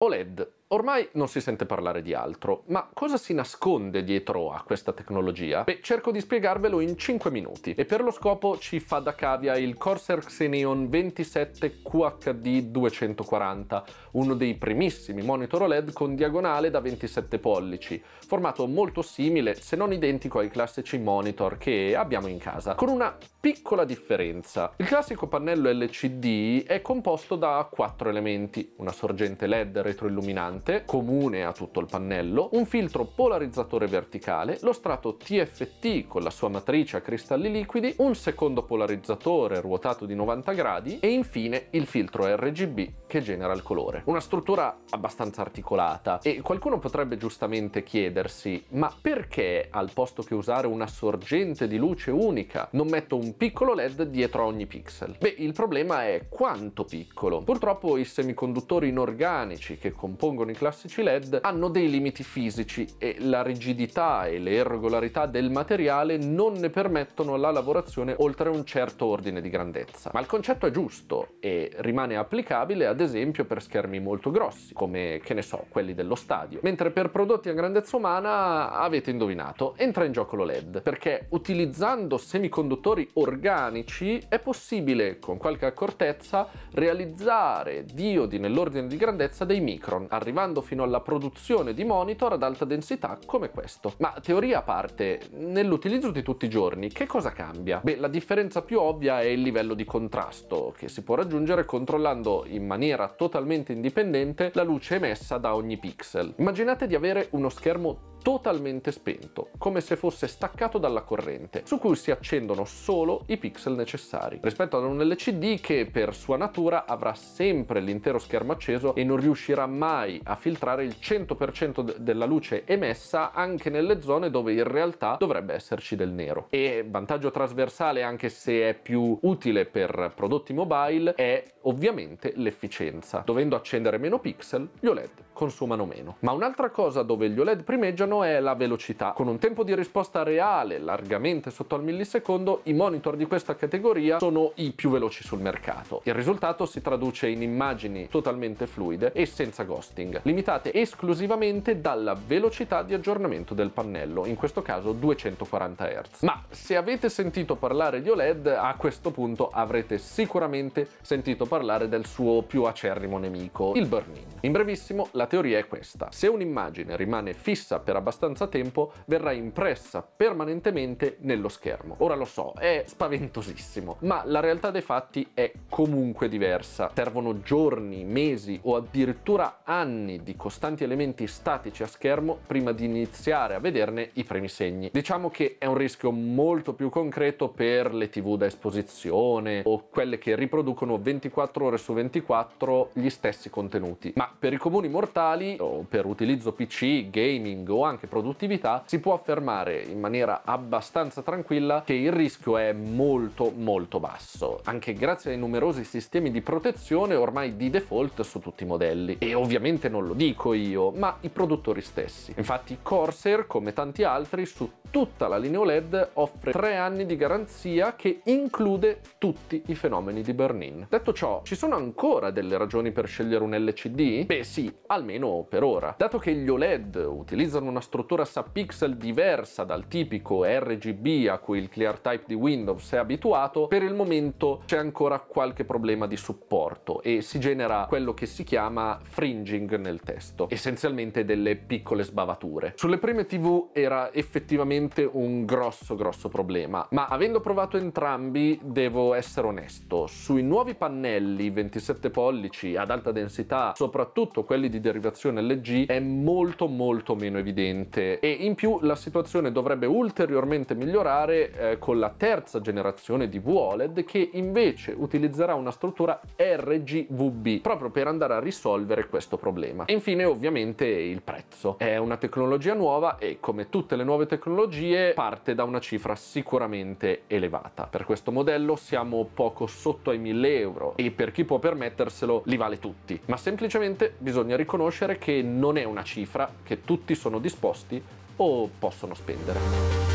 OLED Ormai non si sente parlare di altro, ma cosa si nasconde dietro a questa tecnologia? Beh, cerco di spiegarvelo in 5 minuti e per lo scopo ci fa da cavia il Corsair Xeneon 27 QHD 240, uno dei primissimi monitor OLED con diagonale da 27 pollici, formato molto simile se non identico ai classici monitor che abbiamo in casa, con una piccola differenza. Il classico pannello LCD è composto da 4 elementi, una sorgente LED retroilluminante, filtrante, comune a tutto il pannello, un filtro polarizzatore verticale, lo strato TFT con la sua matrice a cristalli liquidi, un secondo polarizzatore ruotato di 90 gradi e infine il filtro RGB che genera il colore. Una struttura abbastanza articolata e qualcuno potrebbe giustamente chiedersi ma perché al posto che usare una sorgente di luce unica non metto un piccolo led dietro a ogni pixel? Beh il problema è quanto piccolo. Purtroppo i semiconduttori inorganici che compongono con i classici LED hanno dei limiti fisici e la rigidità e le irregolarità del materiale non ne permettono la lavorazione oltre un certo ordine di grandezza. Ma il concetto è giusto e rimane applicabile ad esempio per schermi molto grossi, come che ne so, quelli dello stadio. Mentre per prodotti a grandezza umana avete indovinato, entra in gioco lo LED, perché utilizzando semiconduttori organici è possibile con qualche accortezza realizzare diodi nell'ordine di grandezza dei micron, arrivando arrivando fino alla produzione di monitor ad alta densità come questo. Ma teoria a parte, nell'utilizzo di tutti i giorni che cosa cambia? Beh, la differenza più ovvia è il livello di contrasto, che si può raggiungere controllando in maniera totalmente indipendente la luce emessa da ogni pixel. Immaginate di avere uno schermo totalmente spento, come se fosse staccato dalla corrente, su cui si accendono solo i pixel necessari, rispetto ad un LCD che per sua natura avrà sempre l'intero schermo acceso e non riuscirà mai a filtrare il 100% della luce emessa anche nelle zone dove in realtà dovrebbe esserci del nero. E vantaggio trasversale, anche se è più utile per prodotti mobile, è ovviamente l'efficienza. Dovendo accendere meno pixel, gli OLED consumano meno. Ma un'altra cosa dove gli OLED primeggiano meno è la velocità. Con un tempo di risposta reale largamente sotto al millisecondo, i monitor di questa categoria sono i più veloci sul mercato. Il risultato si traduce in immagini totalmente fluide e senza ghosting, limitate esclusivamente dalla velocità di aggiornamento del pannello, in questo caso 240 Hz. Ma se avete sentito parlare di OLED, a questo punto avrete sicuramente sentito parlare del suo più acerrimo nemico, il burn-in. In brevissimo, la teoria è questa. Se un'immagine rimane fissa per abbastanza tempo verrà impressa permanentemente nello schermo. Ora lo so, è spaventosissimo, ma la realtà dei fatti è comunque diversa. Servono giorni, mesi o addirittura anni di costanti elementi statici a schermo prima di iniziare a vederne i primi segni. Diciamo che è un rischio molto più concreto per le tv da esposizione o quelle che riproducono 24 ore su 24 gli stessi contenuti. Ma per i comuni mortali o per utilizzo PC, gaming o anche produttività, si può affermare in maniera abbastanza tranquilla che il rischio è molto molto basso, anche grazie ai numerosi sistemi di protezione ormai di default su tutti i modelli. E ovviamente non lo dico io, ma i produttori stessi. Infatti Corsair, come tanti altri, su tutta la linea OLED offre tre anni di garanzia che include tutti i fenomeni di burn-in. Detto ciò, ci sono ancora delle ragioni per scegliere un LCD? Beh sì, almeno per ora. Dato che gli OLED utilizzano una una struttura sub-pixel diversa dal tipico RGB a cui il clear type di Windows è abituato, per il momento c'è ancora qualche problema di supporto e si genera quello che si chiama fringing nel testo, essenzialmente delle piccole sbavature. Sulle prime TV era effettivamente un grosso grosso problema, ma avendo provato entrambi devo essere onesto, sui nuovi pannelli 27 pollici ad alta densità, soprattutto quelli di derivazione LG, è molto molto meno evidente velocemente e in più la situazione dovrebbe ulteriormente migliorare eh, con la terza generazione di VOLED che invece utilizzerà una struttura RGVB proprio per andare a risolvere questo problema. E infine ovviamente il prezzo. È una tecnologia nuova e come tutte le nuove tecnologie parte da una cifra sicuramente elevata. Per questo modello siamo poco sotto ai 1000 euro e per chi può permetterselo li vale tutti. Ma semplicemente bisogna riconoscere che non è una cifra che tutti sono disposti esposti o possono spendere.